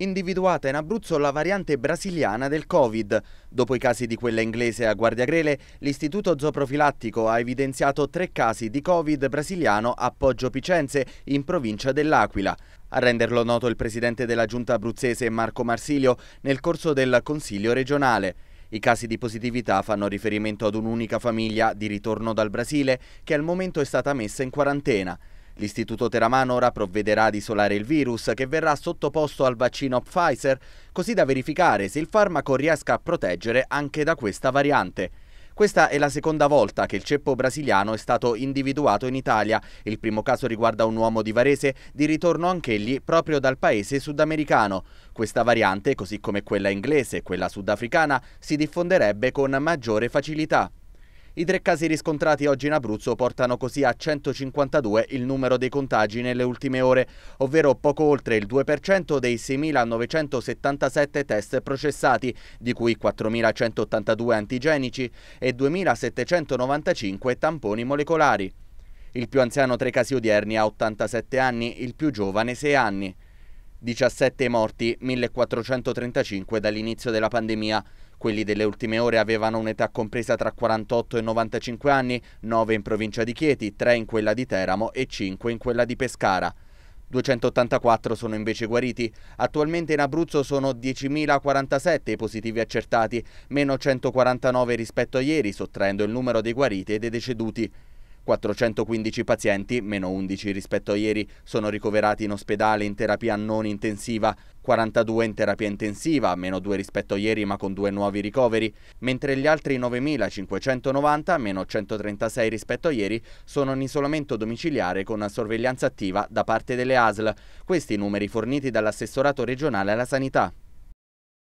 individuata in Abruzzo la variante brasiliana del Covid. Dopo i casi di quella inglese a Guardia Grele, l'Istituto Zooprofilattico ha evidenziato tre casi di Covid brasiliano a Poggio Picenze, in provincia dell'Aquila. A renderlo noto il presidente della giunta abruzzese Marco Marsilio nel corso del Consiglio regionale. I casi di positività fanno riferimento ad un'unica famiglia di ritorno dal Brasile che al momento è stata messa in quarantena. L'Istituto Teramano ora provvederà ad isolare il virus che verrà sottoposto al vaccino Pfizer, così da verificare se il farmaco riesca a proteggere anche da questa variante. Questa è la seconda volta che il ceppo brasiliano è stato individuato in Italia. Il primo caso riguarda un uomo di Varese, di ritorno anch'egli proprio dal paese sudamericano. Questa variante, così come quella inglese e quella sudafricana, si diffonderebbe con maggiore facilità. I tre casi riscontrati oggi in Abruzzo portano così a 152 il numero dei contagi nelle ultime ore, ovvero poco oltre il 2% dei 6.977 test processati, di cui 4.182 antigenici e 2.795 tamponi molecolari. Il più anziano tra i casi odierni ha 87 anni, il più giovane 6 anni. 17 morti, 1435 dall'inizio della pandemia. Quelli delle ultime ore avevano un'età compresa tra 48 e 95 anni, 9 in provincia di Chieti, 3 in quella di Teramo e 5 in quella di Pescara. 284 sono invece guariti. Attualmente in Abruzzo sono 10.047 i positivi accertati, meno 149 rispetto a ieri, sottraendo il numero dei guariti e dei deceduti. 415 pazienti, meno 11 rispetto a ieri, sono ricoverati in ospedale in terapia non intensiva, 42 in terapia intensiva, meno 2 rispetto a ieri ma con due nuovi ricoveri, mentre gli altri 9.590, meno 136 rispetto a ieri, sono in isolamento domiciliare con sorveglianza attiva da parte delle ASL. Questi i numeri forniti dall'assessorato regionale alla sanità.